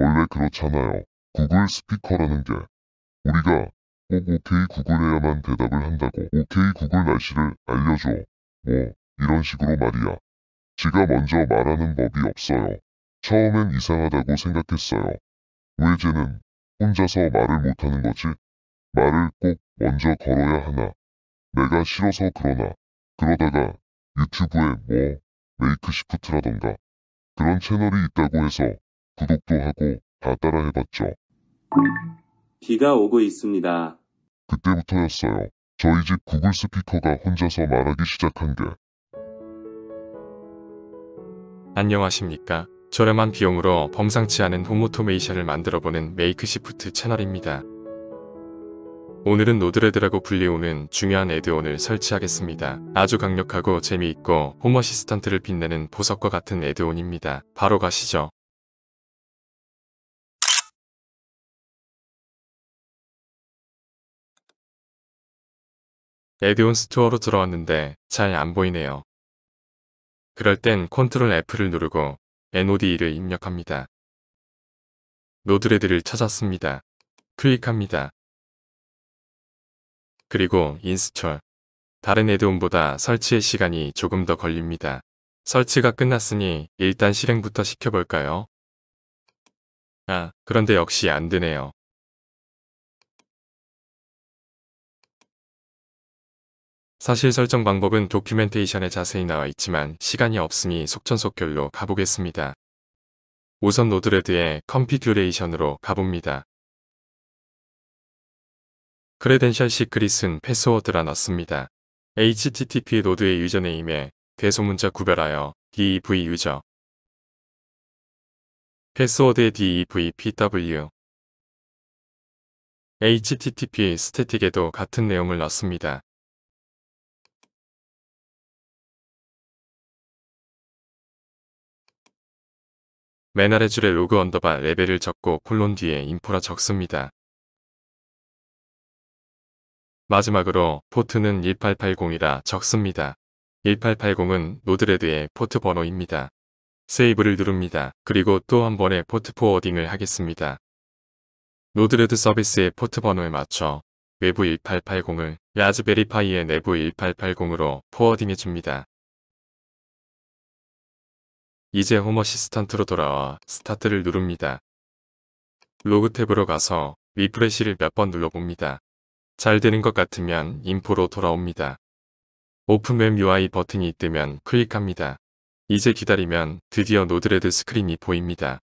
원래 그렇잖아요. 구글 스피커라는 게 우리가 꼭 오케이 구글해야만 대답을 한다고 오케이 구글 날씨를 알려줘 뭐 이런 식으로 말이야. 지가 먼저 말하는 법이 없어요. 처음엔 이상하다고 생각했어요. 왜 쟤는 혼자서 말을 못하는 거지? 말을 꼭 먼저 걸어야 하나. 내가 싫어서 그러나. 그러다가 유튜브에 뭐 메이크시프트라던가 그런 채널이 있다고 해서 구독도 하고 다 따라해봤죠. 비가 오고 있습니다. 그때부터였어요. 저희 집 구글 스피커가 혼자서 말하기 시작한 게. 안녕하십니까. 저렴한 비용으로 범상치 않은 홈모토메이션을 만들어보는 메이크시프트 채널입니다. 오늘은 노드레드라고 불리우는 중요한 에드온을 설치하겠습니다. 아주 강력하고 재미있고 홈 어시스턴트를 빛내는 보석과 같은 에드온입니다. 바로 가시죠. 에드온 스토어로 들어왔는데 잘 안 보이네요. 그럴 땐 Ctrl F를 누르고 NOD를 e 입력합니다. 노드레드를 찾았습니다. 클릭합니다. 그리고 인스톨. 다른 에드온보다 설치의 시간이 조금 더 걸립니다. 설치가 끝났으니 일단 실행부터 시켜볼까요? 아, 그런데 역시 안 되네요. 사실 설정 방법은 도큐멘테이션에 자세히 나와 있지만 시간이 없으니 속전속결로 가보겠습니다. 우선 노드레드의 컴피규레이션으로 가봅니다. 크레덴셜 시크릿은 패스워드라 넣습니다. http 노드의 유저네임에 대소문자 구별하여 dev 유저 패스워드의 devpw http 스태틱에도 같은 내용을 넣습니다. 맨 아래 줄에 로그 언더바 레벨을 적고 콜론 뒤에 인포라 적습니다. 마지막으로 포트는 1880이라 적습니다. 1880은 노드레드의 포트 번호입니다. 세이브를 누릅니다. 그리고 또 한 번의 포트 포워딩을 하겠습니다. 노드레드 서비스의 포트 번호에 맞춰 외부 1880을 라즈베리파이의 내부 1880으로 포워딩해줍니다. 이제 홈 어시스턴트로 돌아와 스타트를 누릅니다. 로그 탭으로 가서 리프레시를 몇 번 눌러봅니다. 잘 되는 것 같으면 인포로 돌아옵니다. 오픈웹 UI 버튼이 뜨면 클릭합니다. 이제 기다리면 드디어 노드레드 스크린이 보입니다.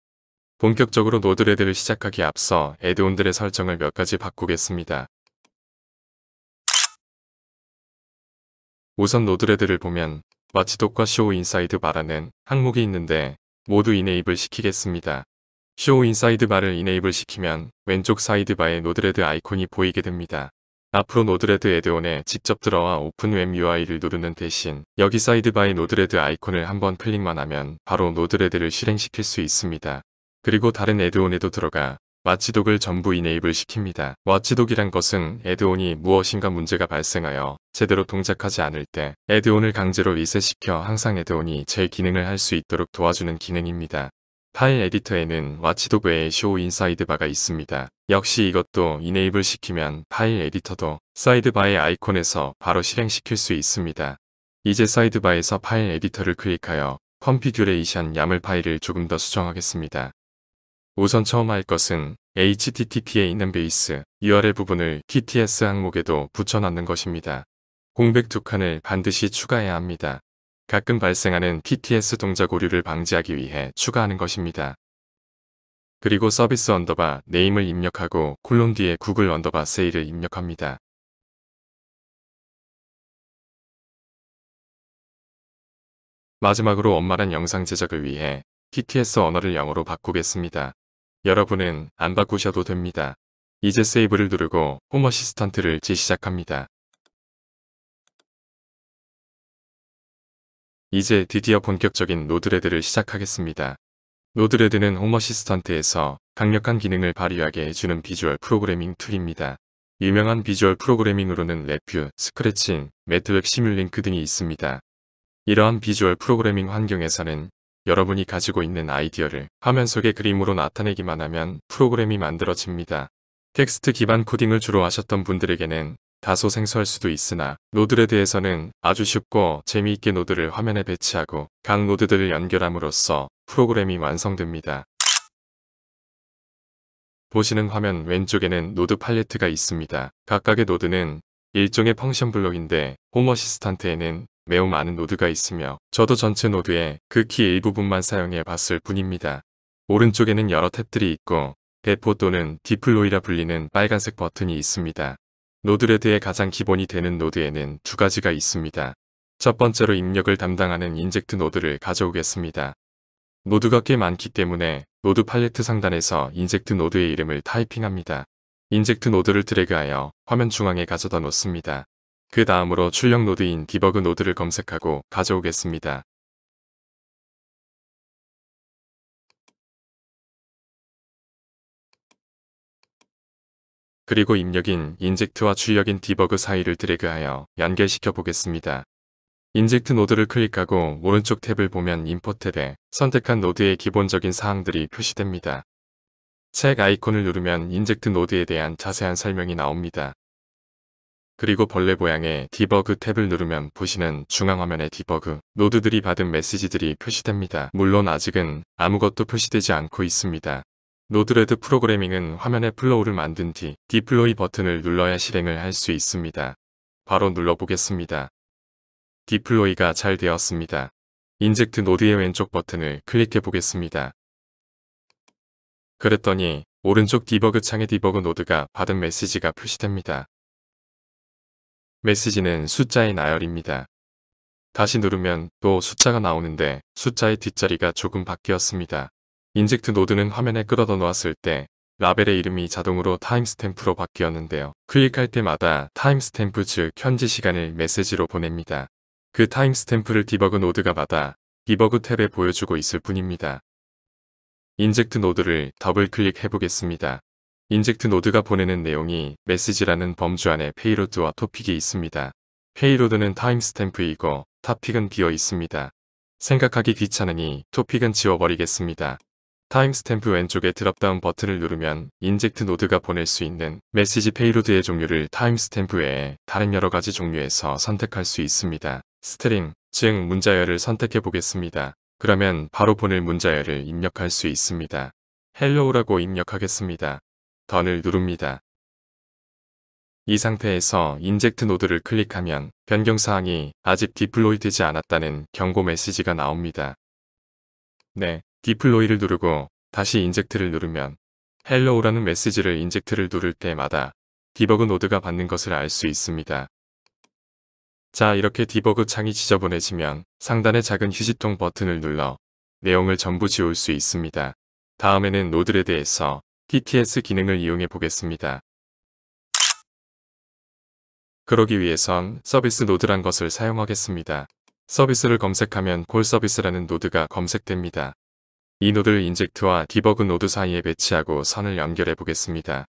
본격적으로 노드레드를 시작하기 앞서 에드온들의 설정을 몇 가지 바꾸겠습니다. 우선 노드레드를 보면 마치독과쇼 인사이드 바라는 항목이 있는데 모두 이네이블 시키겠습니다. 쇼 인사이드 바를 이네이블 시키면 왼쪽 사이드바에 노드레드 아이콘이 보이게 됩니다. 앞으로 노드레드 에드온에 직접 들어와 오픈 웹 UI를 누르는 대신 여기 사이드바에 노드레드 아이콘을 한번 클릭만 하면 바로 노드레드를 실행시킬 수 있습니다. 그리고 다른 에드온에도 들어가 마치독을 전부 이네이블 시킵니다. 마치독이란 것은 에드온이 무엇인가 문제가 발생하여 제대로 동작하지 않을 때에드온을 강제로 리셋시켜 항상 에드온이제 기능을 할 수 있도록 도와주는 기능입니다. 파일 에디터에는 와치독 외에 쇼 인사이드 바가 있습니다. 역시 이것도 이네이블 시키면 파일 에디터도 사이드바의 아이콘에서 바로 실행시킬 수 있습니다. 이제 사이드바에서 파일 에디터를 클릭하여 컴피규레이션 야물 파일을 조금 더 수정하겠습니다. 우선 처음 할 것은 HTTP에 있는 베이스 URL 부분을 TTS 항목에도 붙여넣는 것입니다. 공백 두 칸을 반드시 추가해야 합니다. 가끔 발생하는 TTS 동작 오류를 방지하기 위해 추가하는 것입니다. 그리고 서비스 언더바 네임을 입력하고 콜론 뒤에 구글 언더바 세일을 입력합니다. 마지막으로 엄마란 영상 제작을 위해 TTS 언어를 영어로 바꾸겠습니다. 여러분은 안 바꾸셔도 됩니다. 이제 세이브를 누르고 홈 어시스턴트를 재시작합니다. 이제 드디어 본격적인 노드레드를 시작하겠습니다. 노드레드는 홈 어시스턴트에서 강력한 기능을 발휘하게 해주는 비주얼 프로그래밍 툴입니다. 유명한 비주얼 프로그래밍으로는 랩뷰, 스크래칭, 매트웹 시뮬링크 등이 있습니다. 이러한 비주얼 프로그래밍 환경에서는 여러분이 가지고 있는 아이디어를 화면 속의 그림으로 나타내기만 하면 프로그램이 만들어집니다. 텍스트 기반 코딩을 주로 하셨던 분들에게는 다소 생소할 수도 있으나 노드레드에서는 아주 쉽고 재미있게 노드를 화면에 배치하고 각 노드들을 연결함으로써 프로그램이 완성됩니다. 보시는 화면 왼쪽에는 노드 팔레트가 있습니다. 각각의 노드는 일종의 펑션 블록인데 홈어시스턴트에는 매우 많은 노드가 있으며 저도 전체 노드의 극히 일부분만 사용해 봤을 뿐입니다. 오른쪽에는 여러 탭들이 있고 배포 또는 디플로이라 불리는 빨간색 버튼이 있습니다. 노드레드의 가장 기본이 되는 노드에는 두 가지가 있습니다. 첫 번째로 입력을 담당하는 인젝트 노드를 가져오겠습니다. 노드가 꽤 많기 때문에 노드 팔레트 상단에서 인젝트 노드의 이름을 타이핑합니다. 인젝트 노드를 드래그하여 화면 중앙에 가져다 놓습니다. 그 다음으로 출력 노드인 디버그 노드를 검색하고 가져오겠습니다. 그리고 입력인 인젝트와 출력인 디버그 사이를 드래그하여 연결시켜 보겠습니다. 인젝트 노드를 클릭하고 오른쪽 탭을 보면 인포 탭에 선택한 노드의 기본적인 사항들이 표시됩니다. 책 아이콘을 누르면 인젝트 노드에 대한 자세한 설명이 나옵니다. 그리고 벌레 모양의 디버그 탭을 누르면 보시는 중앙화면의 디버그 노드들이 받은 메시지들이 표시됩니다. 물론 아직은 아무것도 표시되지 않고 있습니다. 노드레드 프로그래밍은 화면에 플로우를 만든 뒤 디플로이 버튼을 눌러야 실행을 할 수 있습니다. 바로 눌러보겠습니다. 디플로이가 잘 되었습니다. 인젝트 노드의 왼쪽 버튼을 클릭해 보겠습니다. 그랬더니 오른쪽 디버그 창에 디버그 노드가 받은 메시지가 표시됩니다. 메시지는 숫자의 나열입니다. 다시 누르면 또 숫자가 나오는데 숫자의 뒷자리가 조금 바뀌었습니다. 인젝트 노드는 화면에 끌어다 놓았을 때 라벨의 이름이 자동으로 타임스탬프로 바뀌었는데요. 클릭할 때마다 타임스탬프 즉 현지 시간을 메시지로 보냅니다. 그 타임스탬프를 디버그 노드가 받아 디버그 탭에 보여주고 있을 뿐입니다. 인젝트 노드를 더블 클릭해 보겠습니다. 인젝트 노드가 보내는 내용이 메시지라는 범주 안에 페이로드와 토픽이 있습니다. 페이로드는 타임스탬프이고 토픽은 비어 있습니다. 생각하기 귀찮으니 토픽은 지워버리겠습니다. 타임스탬프 왼쪽에 드랍다운 버튼을 누르면 인젝트 노드가 보낼 수 있는 메시지 페이로드의 종류를 타임스탬프 외에 다른 여러가지 종류에서 선택할 수 있습니다. 스트링, 즉 문자열을 선택해 보겠습니다. 그러면 바로 보낼 문자열을 입력할 수 있습니다. 헬로우라고 입력하겠습니다. 던을 누릅니다. 이 상태에서 인젝트 노드를 클릭하면 변경사항이 아직 디플로이되지 않았다는 경고 메시지가 나옵니다. 네, 디플로이를 누르고 다시 인젝트를 누르면 헬로우라는 메시지를 인젝트를 누를 때마다 디버그 노드가 받는 것을 알 수 있습니다. 자 이렇게 디버그 창이 지저분해지면 상단의 작은 휴지통 버튼을 눌러 내용을 전부 지울 수 있습니다. 다음에는 노드에 대해서 TTS 기능을 이용해 보겠습니다. 그러기 위해선 서비스 노드란 것을 사용하겠습니다. 서비스를 검색하면 콜 서비스라는 노드가 검색됩니다. 이 노드를 인젝트와 디버그 노드 사이에 배치하고 선을 연결해 보겠습니다.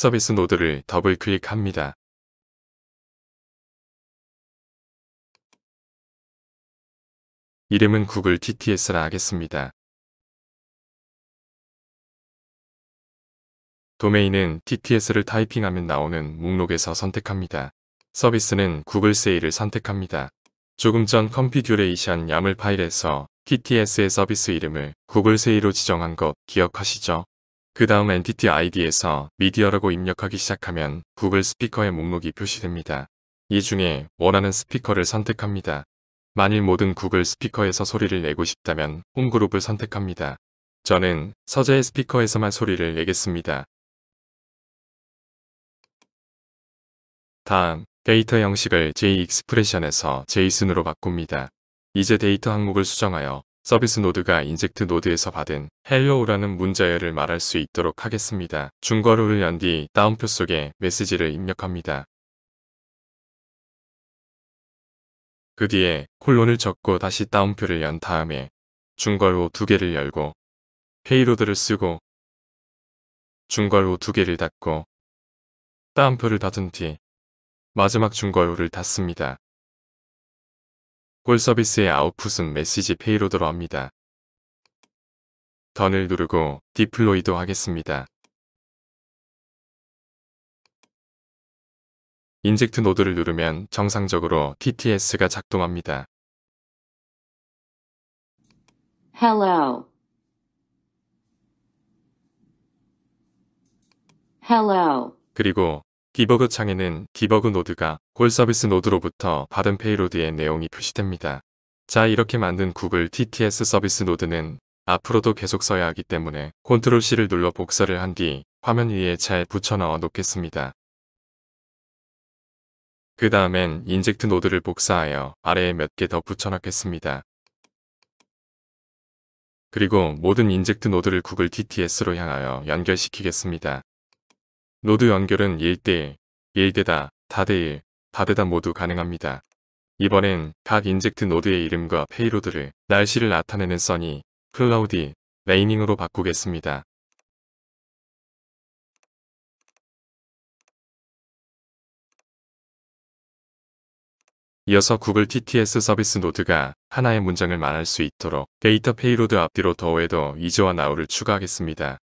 서비스 노드를 더블 클릭합니다. 이름은 구글 TTS라 하겠습니다. 도메인은 TTS를 타이핑하면 나오는 목록에서 선택합니다. 서비스는 구글 세일을 선택합니다. 조금 전 컴피듀레이션 야물 파일에서 TTS의 서비스 이름을 구글 세일로 지정한 것 기억하시죠? 그 다음 엔티티 아이디에서 미디어라고 입력하기 시작하면 구글 스피커의 목록이 표시됩니다. 이 중에 원하는 스피커를 선택합니다. 만일 모든 구글 스피커에서 소리를 내고 싶다면 홈그룹을 선택합니다. 저는 서재의 스피커에서만 소리를 내겠습니다. 다음, 데이터 형식을 J-Expression에서 JSON으로 바꿉니다. 이제 데이터 항목을 수정하여 서비스 노드가 인젝트 노드에서 받은 헬로우라는 문자열을 말할 수 있도록 하겠습니다. 중괄호를 연 뒤따옴표 속에 메시지를 입력합니다. 그 뒤에 콜론을 적고 다시 따옴표를연 다음에 중괄호 두 개를 열고 페이로드를 쓰고 중괄호 두 개를 닫고 따옴표를 닫은 뒤 마지막 중괄호를 닫습니다. 콜 서비스의 아웃풋은 메시지 페이로드로 합니다. 던을 누르고 디플로이도 하겠습니다. 인젝트 노드를 누르면 정상적으로 TTS가 작동합니다. Hello. Hello. 그리고 디버그 창에는 디버그 노드가 콜 서비스 노드로부터 받은 페이로드의 내용이 표시됩니다. 자 이렇게 만든 구글 TTS 서비스 노드는 앞으로도 계속 써야 하기 때문에 컨트롤 C를 눌러 복사를 한 뒤 화면 위에 잘 붙여 넣어 놓겠습니다. 그 다음엔 인젝트 노드를 복사하여 아래에 몇 개 더 붙여 넣겠습니다. 그리고 모든 인젝트 노드를 구글 TTS로 향하여 연결시키겠습니다. 노드 연결은 예일대일, 예일대다, 다대일, 다대다 모두 가능합니다. 이번엔 각 인젝트 노드의 이름과 페이로드를 날씨를 나타내는 써니, 클라우디, 레이닝으로 바꾸겠습니다. 이어서 구글 TTS 서비스 노드가 하나의 문장을 말할수 있도록 데이터 페이로드 앞뒤로 더해도 이제와 나우를 추가하겠습니다.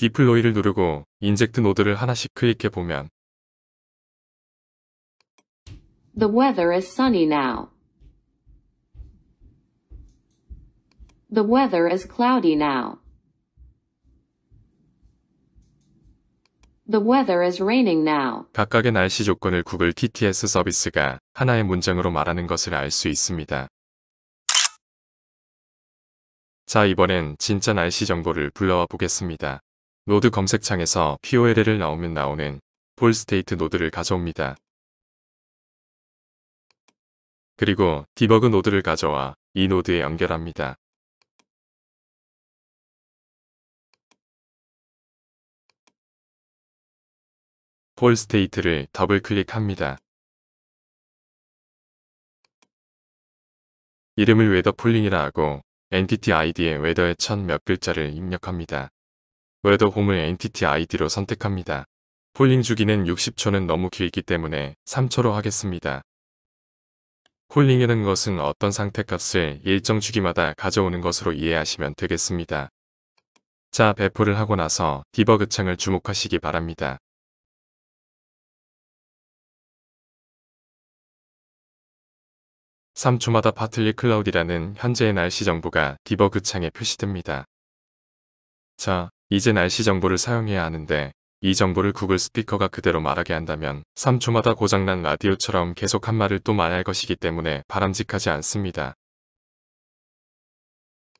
디플로이를 누르고 인젝트 노드를 하나씩 클릭해 보면 The weather is sunny now. The weather is cloudy now. The weather is raining now. 각각의 날씨 조건을 구글 TTS 서비스가 하나의 문장으로 말하는 것을 알 수 있습니다. 자 이번엔 진짜 날씨 정보를 불러와 보겠습니다. 노드 검색창에서 POLL을 넣으면 나오는 볼스테이트 노드를 가져옵니다. 그리고 디버그 노드를 가져와 이 노드에 연결합니다. 폴 스테이트를 더블 클릭합니다. 이름을 웨더 폴링이라 하고 엔티티 아이디에 웨더의 첫 몇 글자를 입력합니다. 웨더홈을 엔티티 아이디로 선택합니다. 폴링 주기는 60초는 너무 길기 때문에 3초로 하겠습니다. 폴링이라는 것은 어떤 상태값을 일정 주기마다 가져오는 것으로 이해하시면 되겠습니다. 자 배포를 하고 나서 디버그 창을 주목하시기 바랍니다. 3초마다 파틀리 클라우디라는 현재의 날씨 정보가 디버그 창에 표시됩니다. 자, 이제 날씨 정보를 사용해야 하는데 이 정보를 구글 스피커가 그대로 말하게 한다면 3초마다 고장난 라디오처럼 계속 한 말을 또 말할 것이기 때문에 바람직하지 않습니다.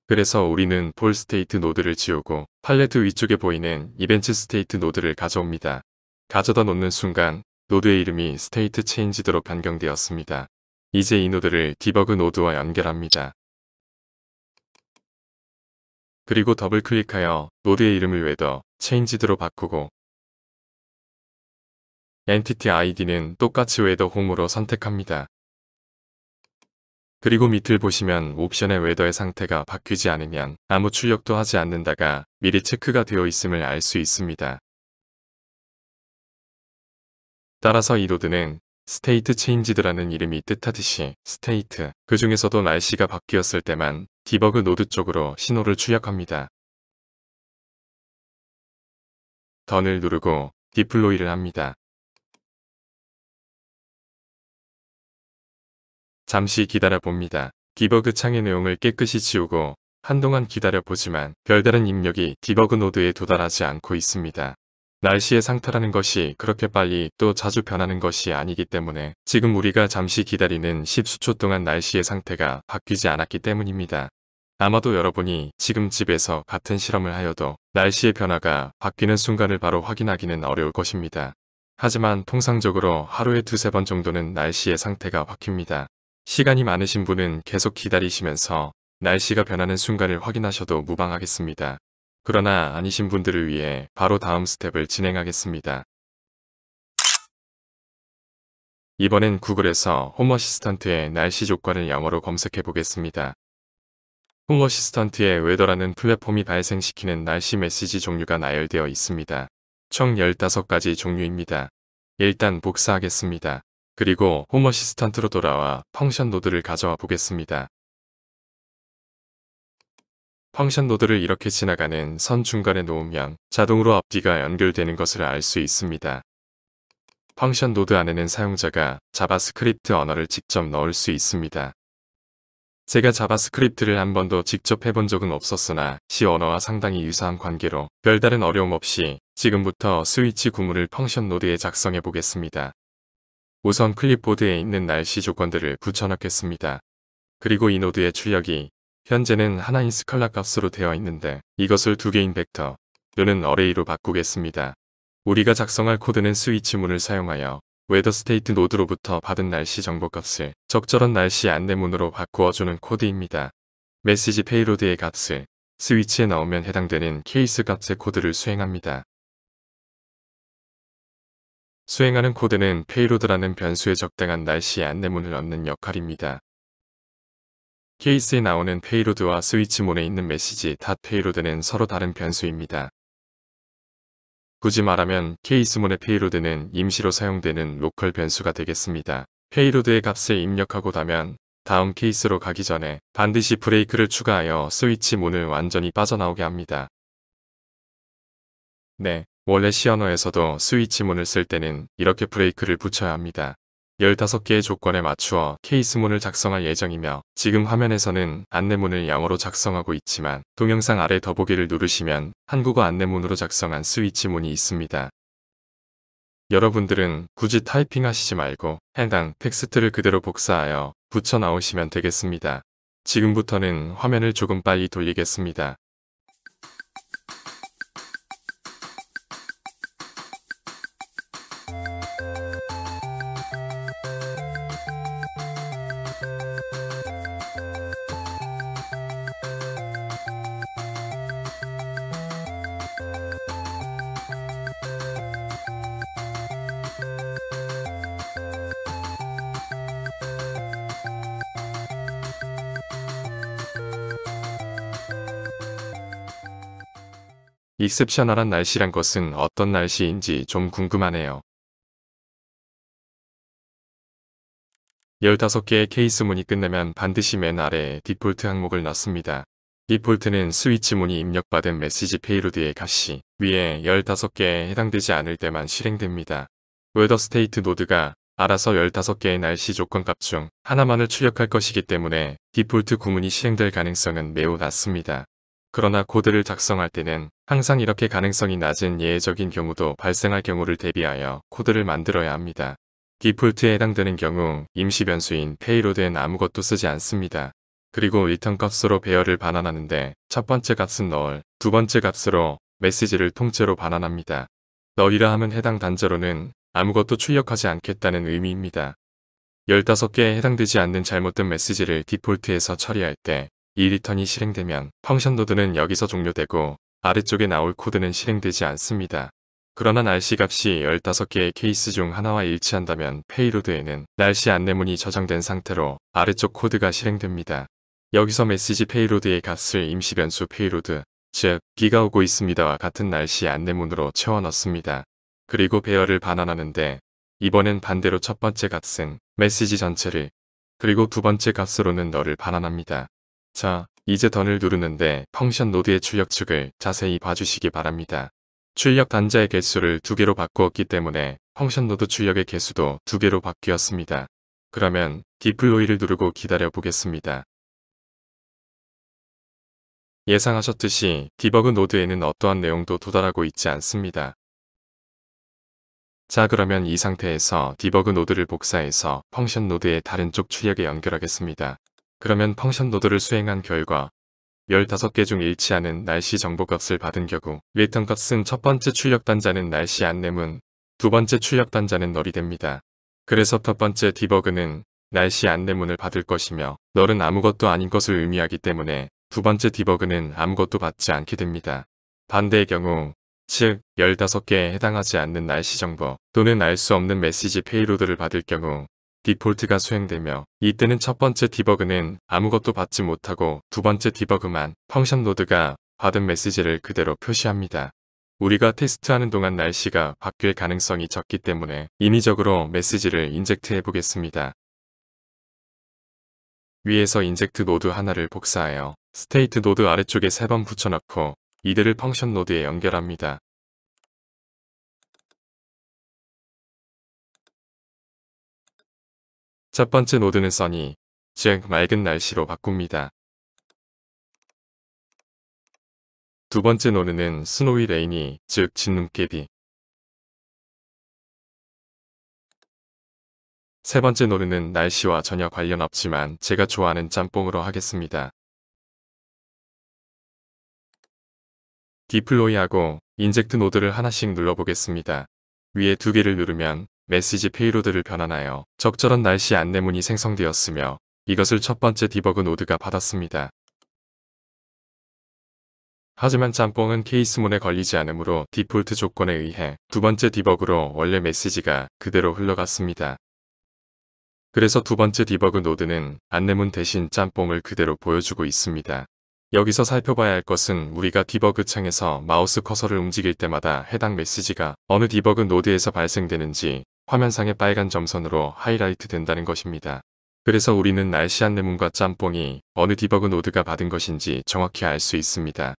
그래서 우리는 폴 스테이트 노드를 지우고 팔레트 위쪽에 보이는 이벤트 스테이트 노드를 가져옵니다. 가져다 놓는 순간 노드의 이름이 스테이트 체인지드로 변경되었습니다. 이제 이 노드를 디버그 노드와 연결합니다. 그리고 더블 클릭하여 노드의 이름을 외더 체인지드로 바꾸고 엔티티 아이디는 똑같이 웨더 홈으로 선택합니다. 그리고 밑을 보시면 옵션의 웨더의 상태가 바뀌지 않으면 아무 출력도 하지 않는다가 미리 체크가 되어 있음을 알 수 있습니다. 따라서 이 노드는 스테이트 체인지드라는 이름이 뜻하듯이 스테이트 그 중에서도 날씨가 바뀌었을 때만 디버그 노드 쪽으로 신호를 추약합니다. 던을 누르고 디플로이를 합니다. 잠시 기다려봅니다. 디버그 창의 내용을 깨끗이 지우고 한동안 기다려보지만 별다른 입력이 디버그 노드에 도달하지 않고 있습니다. 날씨의 상태라는 것이 그렇게 빨리 또 자주 변하는 것이 아니기 때문에 지금 우리가 잠시 기다리는 10수초 동안 날씨의 상태가 바뀌지 않았기 때문입니다. 아마도 여러분이 지금 집에서 같은 실험을 하여도 날씨의 변화가 바뀌는 순간을 바로 확인하기는 어려울 것입니다. 하지만 통상적으로 하루에 두세 번 정도는 날씨의 상태가 바뀝니다. 시간이 많으신 분은 계속 기다리시면서 날씨가 변하는 순간을 확인하셔도 무방하겠습니다. 그러나 아니신 분들을 위해 바로 다음 스텝을 진행하겠습니다. 이번엔 구글에서 홈 어시스턴트의 날씨 조건을 영어로 검색해 보겠습니다. 홈 어시스턴트의 웨더라는 플랫폼이 발생시키는 날씨 메시지 종류가 나열되어 있습니다. 총 15가지 종류입니다. 일단 복사하겠습니다. 그리고 홈 어시스턴트로 돌아와 펑션 노드를 가져와 보겠습니다. 펑션 노드를 이렇게 지나가는 선 중간에 놓으면 자동으로 앞뒤가 연결되는 것을 알 수 있습니다. 펑션 노드 안에는 사용자가 자바스크립트 언어를 직접 넣을 수 있습니다. 제가 자바스크립트를 한 번도 직접 해본 적은 없었으나 C 언어와 상당히 유사한 관계로 별다른 어려움 없이 지금부터 스위치 구문을 펑션 노드에 작성해 보겠습니다. 우선 클립보드에 있는 날씨 조건들을 붙여넣겠습니다. 그리고 이 노드의 출력이 현재는 하나인 스컬라 값으로 되어 있는데 이것을 두 개인 벡터 또는 어레이로 바꾸겠습니다. 우리가 작성할 코드는 스위치문을 사용하여 웨더스테이트 노드로부터 받은 날씨 정보값을 적절한 날씨 안내문으로 바꾸어주는 코드입니다. 메시지 페이로드의 값을 스위치에 넣으면 해당되는 케이스 값의 코드를 수행합니다. 수행하는 코드는 페이로드라는 변수에 적당한 날씨 안내문을 얻는 역할입니다. 케이스에 나오는 페이로드와 스위치 몬에 있는 메시지 페이로드는 서로 다른 변수입니다. 굳이 말하면 케이스몬의 페이로드는 임시로 사용되는 로컬 변수가 되겠습니다. 페이로드의 값을 입력하고 나면 다음 케이스로 가기 전에 반드시 브레이크를 추가하여 스위치 문을 완전히 빠져나오게 합니다. 네, 원래 시 언어에서도 스위치 문을 쓸 때는 이렇게 브레이크를 붙여야 합니다. 15개의 조건에 맞추어 케이스문을 작성할 예정이며 지금 화면에서는 안내문을 영어로 작성하고 있지만 동영상 아래 더보기를 누르시면 한국어 안내문으로 작성한 스위치문이 있습니다. 여러분들은 굳이 타이핑하시지 말고 해당 텍스트를 그대로 복사하여 붙여 나오시면 되겠습니다. 지금부터는 화면을 조금 빨리 돌리겠습니다. 익셉셔널한 날씨란 것은 어떤 날씨인지 좀 궁금하네요. 15개의 케이스 문이 끝나면 반드시 맨 아래에 디폴트 항목을 넣습니다. 디폴트는 스위치 문이 입력받은 메시지 페이로드의 값이 위에 15개에 해당되지 않을 때만 실행됩니다. 웨더 스테이트 노드가 알아서 15개의 날씨 조건 값 중 하나만을 출력할 것이기 때문에 디폴트 구문이 실행될 가능성은 매우 낮습니다. 그러나 코드를 작성할 때는 항상 이렇게 가능성이 낮은 예외적인 경우도 발생할 경우를 대비하여 코드를 만들어야 합니다. 디폴트에 해당되는 경우 임시 변수인 페이로드엔 아무것도 쓰지 않습니다. 그리고 리턴 값으로 배열을 반환하는데 첫 번째 값은 널, 두 번째 값으로 메시지를 통째로 반환합니다. 널이라 함은 해당 단자로는 아무것도 출력하지 않겠다는 의미입니다. 15개에 해당되지 않는 잘못된 메시지를 디폴트에서 처리할 때이 리턴이 실행되면 펑션 노드는 여기서 종료되고 아래쪽에 나올 코드는 실행되지 않습니다. 그러나 날씨 값이 15개의 케이스 중 하나와 일치한다면 페이로드에는 날씨 안내문이 저장된 상태로 아래쪽 코드가 실행됩니다. 여기서 메시지 페이로드의 값을 임시 변수 페이로드, 즉 비가 오고 있습니다와 같은 날씨 안내문으로 채워 넣습니다. 그리고 배열을 반환하는데 이번엔 반대로 첫 번째 값은 메시지 전체를 그리고 두 번째 값으로는 너를 반환합니다. 자, 이제 던을 누르는데 펑션 노드의 출력 축을 자세히 봐주시기 바랍니다. 출력 단자의 개수를 두 개로 바꾸었기 때문에 펑션 노드 출력의 개수도 두 개로 바뀌었습니다. 그러면 디플로이를 누르고 기다려 보겠습니다. 예상하셨듯이 디버그 노드에는 어떠한 내용도 도달하고 있지 않습니다. 자 그러면 이 상태에서 디버그 노드를 복사해서 펑션 노드의 다른 쪽 출력에 연결하겠습니다. 그러면 펑션 노드를 수행한 결과 15개 중 일치하는 날씨 정보값을 받은 경우 리턴 값은 첫 번째 출력단자는 날씨 안내문, 두 번째 출력단자는 널이 됩니다. 그래서 첫 번째 디버그는 날씨 안내문을 받을 것이며 널은 아무것도 아닌 것을 의미하기 때문에 두 번째 디버그는 아무것도 받지 않게 됩니다. 반대의 경우 즉 15개에 해당하지 않는 날씨 정보 또는 알 수 없는 메시지 페이로드를 받을 경우 디폴트가 수행되며 이때는 첫 번째 디버그는 아무것도 받지 못하고 두 번째 디버그만 펑션 노드가 받은 메시지를 그대로 표시합니다. 우리가 테스트하는 동안 날씨가 바뀔 가능성이 적기 때문에 인위적으로 메시지를 인젝트 해보겠습니다. 위에서 인젝트 노드 하나를 복사하여 스테이트 노드 아래쪽에 세 번 붙여넣고 이들을 펑션 노드에 연결합니다. 첫 번째 노드는 써니, 즉 맑은 날씨로 바꿉니다. 두 번째 노드는 스노이 레인이, 즉 진눈깨비. 세 번째 노드는 날씨와 전혀 관련 없지만 제가 좋아하는 짬뽕으로 하겠습니다. 디플로이하고 인젝트 노드를 하나씩 눌러보겠습니다. 위에 두 개를 누르면 메시지 페이로드를 변환하여 적절한 날씨 안내문이 생성되었으며 이것을 첫 번째 디버그 노드가 받았습니다. 하지만 짬뽕은 케이스문에 걸리지 않으므로 디폴트 조건에 의해 두 번째 디버그로 원래 메시지가 그대로 흘러갔습니다. 그래서 두 번째 디버그 노드는 안내문 대신 짬뽕을 그대로 보여주고 있습니다. 여기서 살펴봐야 할 것은 우리가 디버그 창에서 마우스 커서를 움직일 때마다 해당 메시지가 어느 디버그 노드에서 발생되는지 화면상의 빨간 점선으로 하이라이트 된다는 것입니다. 그래서 우리는 날씨 안내문과 짬뽕이 어느 디버그 노드가 받은 것인지 정확히 알 수 있습니다.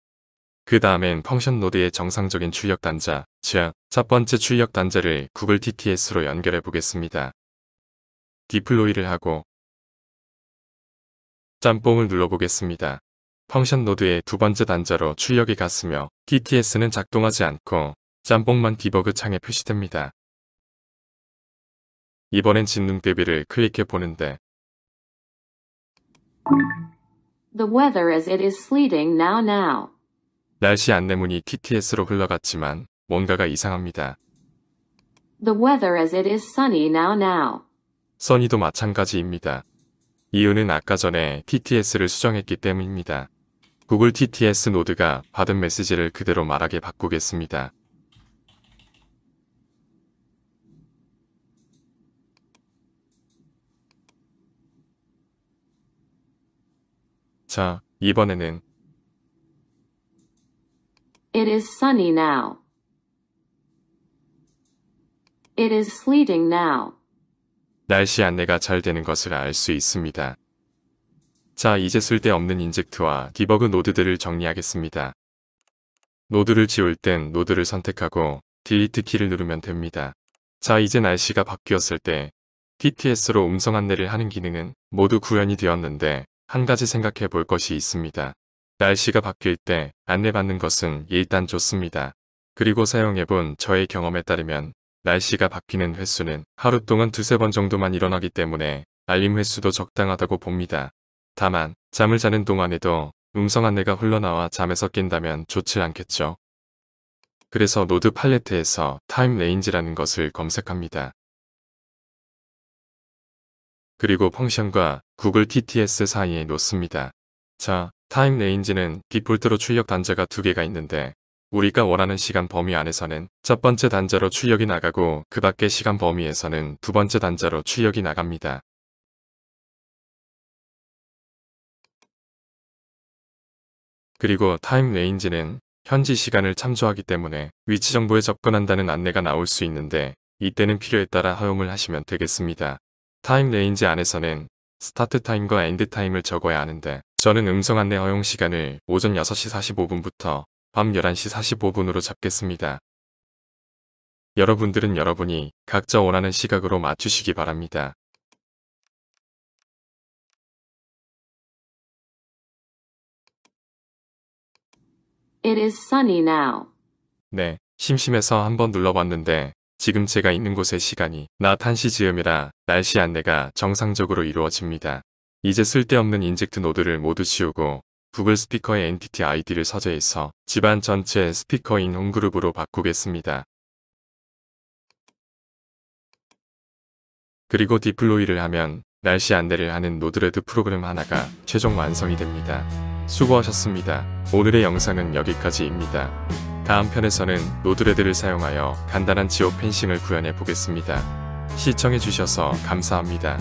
그 다음엔 펑션 노드의 정상적인 출력 단자, 즉, 첫 번째 출력 단자를 구글 TTS로 연결해 보겠습니다. 디플로이를 하고 짬뽕을 눌러보겠습니다. 펑션 노드의 두 번째 단자로 출력이 갔으며 TTS는 작동하지 않고 짬뽕만 디버그 창에 표시됩니다. 이번엔 진눈깨비를 클릭해 보는데 The weather as it is sleeting now now. 날씨 안내문이 TTS로 흘러갔지만 뭔가가 이상합니다. The weather as it is sunny now now. 써니도 마찬가지입니다. 이유는 아까 전에 TTS를 수정했기 때문입니다. 구글 TTS 노드가 받은 메시지를 그대로 말하게 바꾸겠습니다. 자, 이번에는 It is sunny now. It is sleeting now. 날씨 안내가 잘 되는 것을 알 수 있습니다. 자, 이제 쓸데없는 인젝트와 디버그 노드들을 정리하겠습니다. 노드를 지울 땐 노드를 선택하고 딜리트 키를 누르면 됩니다. 자, 이제 날씨가 바뀌었을 때 TTS로 음성 안내를 하는 기능은 모두 구현이 되었는데 한 가지 생각해 볼 것이 있습니다. 날씨가 바뀔 때 안내받는 것은 일단 좋습니다. 그리고 사용해 본 저의 경험에 따르면 날씨가 바뀌는 횟수는 하루 동안 두세 번 정도만 일어나기 때문에 알림 횟수도 적당하다고 봅니다. 다만 잠을 자는 동안에도 음성 안내가 흘러나와 잠에서 깬다면 좋지 않겠죠. 그래서 노드 팔레트에서 타임 레인지라는 것을 검색합니다. 그리고 펑션과 구글 TTS 사이에 놓습니다. 자, 타임 레인지는 디폴트로 출력 단자가 두 개가 있는데 우리가 원하는 시간 범위 안에서는 첫 번째 단자로 출력이 나가고 그 밖의 시간 범위에서는 두 번째 단자로 출력이 나갑니다. 그리고 타임 레인지는 현지 시간을 참조하기 때문에 위치 정보에 접근한다는 안내가 나올 수 있는데 이때는 필요에 따라 허용을 하시면 되겠습니다. 타임 레인지 안에서는 스타트 타임과 엔드 타임을 적어야 하는데 저는 음성 안내 허용 시간을 오전 6시 45분부터 밤 11시 45분으로 잡겠습니다. 여러분들은 여러분이 각자 원하는 시각으로 맞추시기 바랍니다. 네, 심심해서 한번 눌러봤는데 지금 제가 있는 곳의 시간이 낮 1시 지음이라 날씨 안내가 정상적으로 이루어집니다. 이제 쓸데없는 인젝트 노드를 모두 지우고 구글 스피커의 엔티티 아이디를 서재에서 집안 전체 스피커인 홈그룹으로 바꾸겠습니다. 그리고 디플로이를 하면 날씨 안내를 하는 노드레드 프로그램 하나가 최종 완성이 됩니다. 수고하셨습니다. 오늘의 영상은 여기까지입니다. 다음 편에서는 노드레드를 사용하여 간단한 지옥 펜싱을 구현해 보겠습니다. 시청해주셔서 감사합니다.